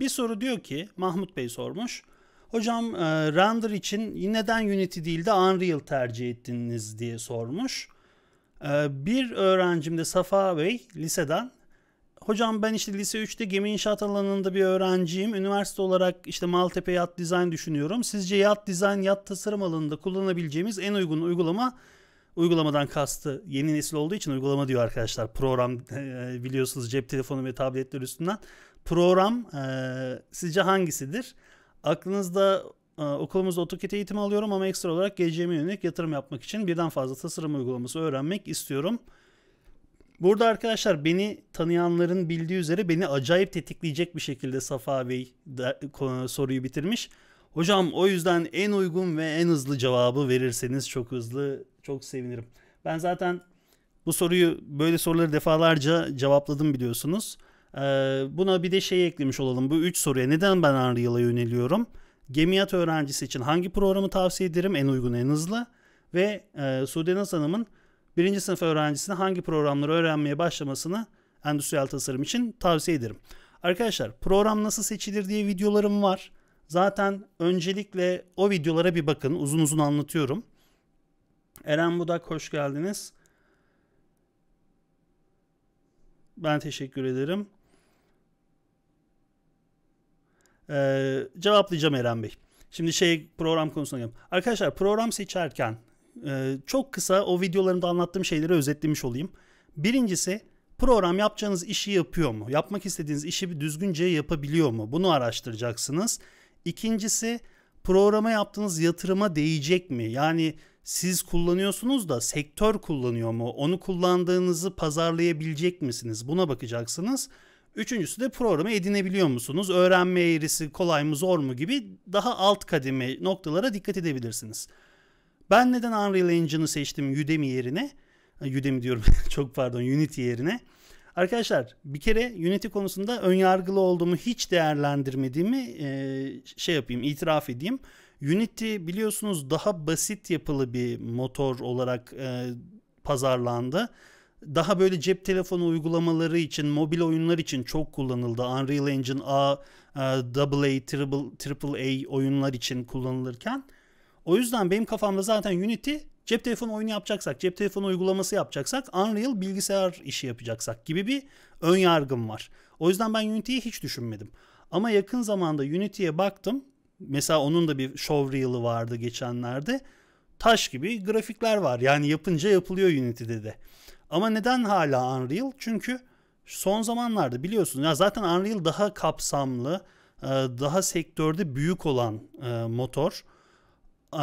Bir soru diyor ki Mahmut Bey sormuş. Hocam e, render için neden Unity değil de Unreal tercih ettiniz diye sormuş. E, bir öğrencim de Safa Bey liseden. Hocam ben işte lise 3'te gemi inşaat alanında bir öğrenciyim. Üniversite olarak işte Maltepe Yat Design düşünüyorum. Sizce Yat Design, yat tasarım alanında kullanabileceğimiz en uygun uygulama Uygulamadan kastı yeni nesil olduğu için uygulama diyor arkadaşlar. Program e, biliyorsunuz cep telefonu ve tabletler üstünden. Program e, sizce hangisidir? Aklınızda e, okulumuzda AutoCAD eğitimi alıyorum ama ekstra olarak geleceğime yönelik yatırım yapmak için birden fazla tasarım uygulaması öğrenmek istiyorum. Burada arkadaşlar beni tanıyanların bildiği üzere beni acayip tetikleyecek bir şekilde Safa Bey soruyu bitirmiş. Hocam o yüzden en uygun ve en hızlı cevabı verirseniz çok hızlı çok sevinirim. Ben zaten bu soruyu böyle soruları defalarca cevapladım biliyorsunuz. Ee, buna bir de şey eklemiş olalım. Bu üç soruya neden ben Unreal'a yöneliyorum? Gemiyat öğrencisi için hangi programı tavsiye ederim? En uygun en hızlı. Ve e, Sude Naz Hanım'ın birinci sınıf öğrencisine hangi programları öğrenmeye başlamasını endüstriyel tasarım için tavsiye ederim. Arkadaşlar program nasıl seçilir diye videolarım var. Zaten öncelikle o videolara bir bakın. Uzun uzun anlatıyorum. Eren Budak hoş geldiniz. Ben teşekkür ederim. Ee, cevaplayacağım Eren Bey. Şimdi şey program konusuna gelelim. Arkadaşlar program seçerken e, çok kısa o videolarımda anlattığım şeyleri özetlemiş olayım. Birincisi program yapacağınız işi yapıyor mu? Yapmak istediğiniz işi düzgünce yapabiliyor mu? Bunu araştıracaksınız. İkincisi programa yaptığınız yatırıma değecek mi? Yani siz kullanıyorsunuz da sektör kullanıyor mu? Onu kullandığınızı pazarlayabilecek misiniz? Buna bakacaksınız. Üçüncüsü de programı edinebiliyor musunuz? Öğrenme eğrisi kolay mı zor mu gibi daha alt kademe noktalara dikkat edebilirsiniz. Ben neden Unreal Engine'ı seçtim Udemy yerine? Udemy diyorum çok pardon Unity yerine. Arkadaşlar bir kere Unity konusunda önyargılı olduğumu hiç değerlendirmediğimi e, şey yapayım itiraf edeyim. Unity biliyorsunuz daha basit yapılı bir motor olarak e, pazarlandı. Daha böyle cep telefonu uygulamaları için, mobil oyunlar için çok kullanıldı. Unreal Engine A, e, triple AAA oyunlar için kullanılırken. O yüzden benim kafamda zaten Unity cep telefonu oyunu yapacaksak, cep telefonu uygulaması yapacaksak Unreal bilgisayar işi yapacaksak gibi bir ön yargım var. O yüzden ben Unity'yi hiç düşünmedim. Ama yakın zamanda Unity'ye baktım. Mesela onun da bir showreel'ı vardı geçenlerde. Taş gibi grafikler var. Yani yapınca yapılıyor Unity'de de. Ama neden hala Unreal? Çünkü son zamanlarda biliyorsunuz ya zaten Unreal daha kapsamlı, e, daha sektörde büyük olan e, motor. E,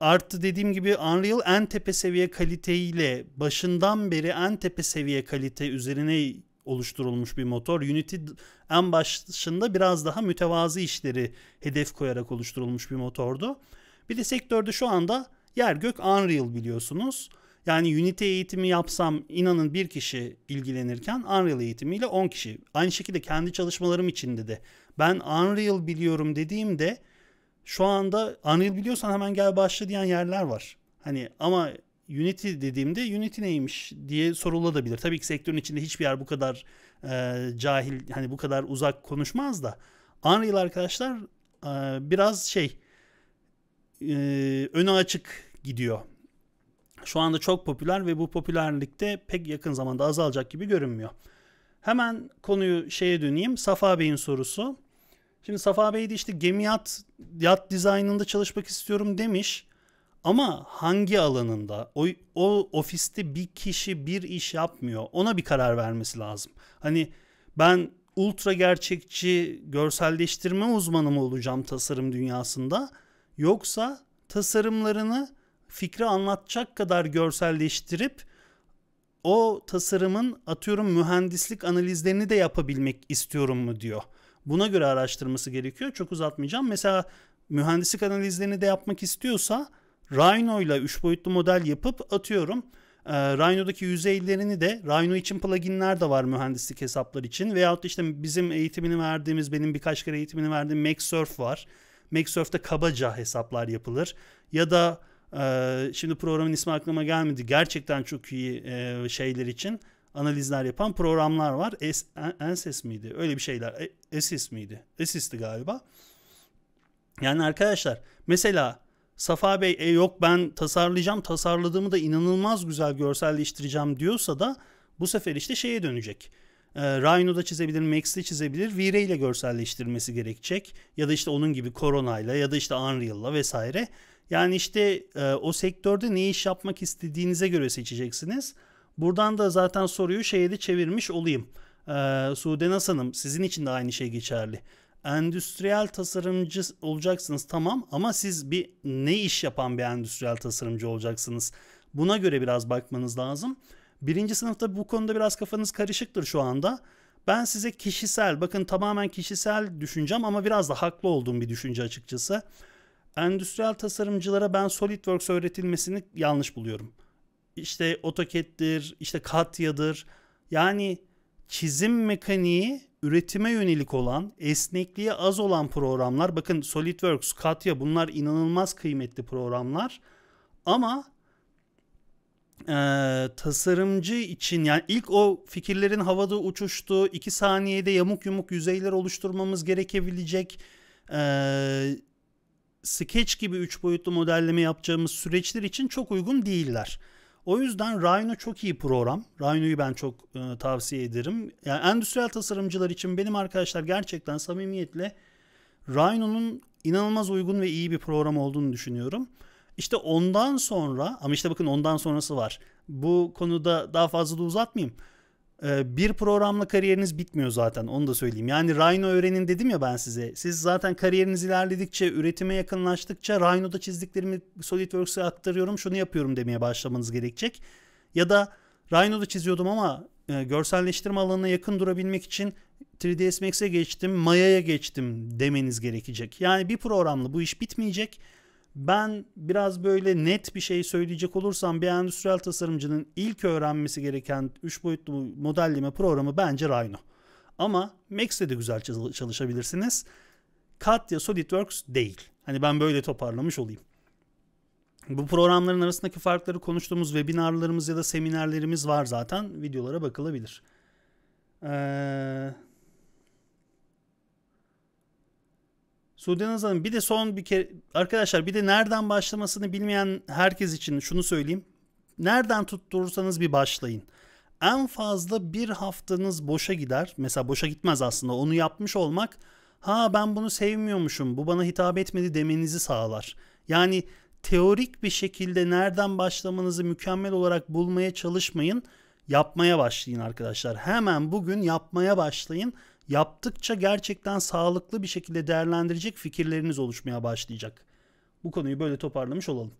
artı dediğim gibi Unreal en tepe seviye kaliteyle başından beri en tepe seviye kalite üzerine oluşturulmuş bir motor. Unity en başında biraz daha mütevazi işleri hedef koyarak oluşturulmuş bir motordu. Bir de sektörde şu anda yer gök Unreal biliyorsunuz. Yani Unity eğitimi yapsam inanın bir kişi ilgilenirken Unreal eğitimiyle 10 kişi. Aynı şekilde kendi çalışmalarım içinde de ben Unreal biliyorum dediğimde şu anda Unreal biliyorsan hemen gel başla diyen yerler var. Hani ama Unity dediğimde Unity neymiş diye sorulabilir. Tabii ki sektörün içinde hiçbir yer bu kadar e, cahil hani bu kadar uzak konuşmaz da Unreal arkadaşlar e, biraz şey e, önü açık gidiyor. Şu anda çok popüler ve bu popülerlikte pek yakın zamanda azalacak gibi görünmüyor. Hemen konuyu şeye döneyim. Safa Bey'in sorusu. Şimdi Safa Bey de işte gemi yat yat dizaynında çalışmak istiyorum demiş. Ama hangi alanında o, o ofiste bir kişi bir iş yapmıyor ona bir karar vermesi lazım. Hani ben ultra gerçekçi görselleştirme uzmanı mı olacağım tasarım dünyasında yoksa tasarımlarını fikri anlatacak kadar görselleştirip o tasarımın atıyorum mühendislik analizlerini de yapabilmek istiyorum mu diyor. Buna göre araştırması gerekiyor. Çok uzatmayacağım. Mesela mühendislik analizlerini de yapmak istiyorsa Rhino ile 3 boyutlu model yapıp atıyorum e, Rhino'daki yüzeylerini de Rhino için pluginler de var mühendislik hesaplar için veyahut işte bizim eğitimini verdiğimiz benim birkaç kere eğitimini verdiğim MakeSurf var. MakeSurf'te kabaca hesaplar yapılır ya da e, şimdi programın ismi aklıma gelmedi gerçekten çok iyi e, şeyler için analizler yapan programlar var. Es, Enses miydi? Öyle bir şeyler. E, Esis miydi? Esis'ti galiba. Yani arkadaşlar mesela Safa Bey e, yok ben tasarlayacağım tasarladığımı da inanılmaz güzel görselleştireceğim diyorsa da bu sefer işte şeye dönecek. E, Rhino'da çizebilir, Max'te çizebilir, Vire ile görselleştirmesi gerekecek. Ya da işte onun gibi ile ya da işte Unreal'la vesaire. Yani işte e, o sektörde ne iş yapmak istediğinize göre seçeceksiniz. Buradan da zaten soruyu şeye de çevirmiş olayım. E, Sude Hanım sizin için de aynı şey geçerli endüstriyel tasarımcı olacaksınız tamam ama siz bir ne iş yapan bir endüstriyel tasarımcı olacaksınız. Buna göre biraz bakmanız lazım. Birinci sınıfta bu konuda biraz kafanız karışıktır şu anda. Ben size kişisel, bakın tamamen kişisel düşüncem ama biraz da haklı olduğum bir düşünce açıkçası. Endüstriyel tasarımcılara ben SolidWorks öğretilmesini yanlış buluyorum. İşte AutoCAD'dir, işte CATIA'dır. Yani çizim mekaniği üretime yönelik olan, esnekliği az olan programlar. Bakın SolidWorks, Katya bunlar inanılmaz kıymetli programlar. Ama e, tasarımcı için yani ilk o fikirlerin havada uçuştuğu, iki saniyede yamuk yumuk yüzeyler oluşturmamız gerekebilecek e, sketch gibi üç boyutlu modelleme yapacağımız süreçler için çok uygun değiller. O yüzden Rhino çok iyi program. Rhino'yu ben çok e, tavsiye ederim. Yani endüstriyel tasarımcılar için benim arkadaşlar gerçekten samimiyetle Rhino'nun inanılmaz uygun ve iyi bir program olduğunu düşünüyorum. İşte ondan sonra ama işte bakın ondan sonrası var. Bu konuda daha fazla da uzatmayayım. Ee, bir programla kariyeriniz bitmiyor zaten onu da söyleyeyim. Yani Rhino öğrenin dedim ya ben size. Siz zaten kariyeriniz ilerledikçe, üretime yakınlaştıkça Rhino'da çizdiklerimi SolidWorks'e aktarıyorum, şunu yapıyorum demeye başlamanız gerekecek. Ya da Rhino'da çiziyordum ama e, görselleştirme alanına yakın durabilmek için 3ds Max'e geçtim, Maya'ya geçtim demeniz gerekecek. Yani bir programla bu iş bitmeyecek ben biraz böyle net bir şey söyleyecek olursam bir endüstriyel tasarımcının ilk öğrenmesi gereken 3 boyutlu modelleme programı bence Rhino. Ama Max'te de güzel çalışabilirsiniz. CAD ya SolidWorks değil. Hani ben böyle toparlamış olayım. Bu programların arasındaki farkları konuştuğumuz webinarlarımız ya da seminerlerimiz var zaten. Videolara bakılabilir. Ee, Suudi Nazan'ın bir de son bir kere arkadaşlar bir de nereden başlamasını bilmeyen herkes için şunu söyleyeyim. Nereden tutturursanız bir başlayın. En fazla bir haftanız boşa gider. Mesela boşa gitmez aslında. Onu yapmış olmak ha ben bunu sevmiyormuşum bu bana hitap etmedi demenizi sağlar. Yani teorik bir şekilde nereden başlamanızı mükemmel olarak bulmaya çalışmayın. Yapmaya başlayın arkadaşlar. Hemen bugün yapmaya başlayın yaptıkça gerçekten sağlıklı bir şekilde değerlendirecek fikirleriniz oluşmaya başlayacak. Bu konuyu böyle toparlamış olalım.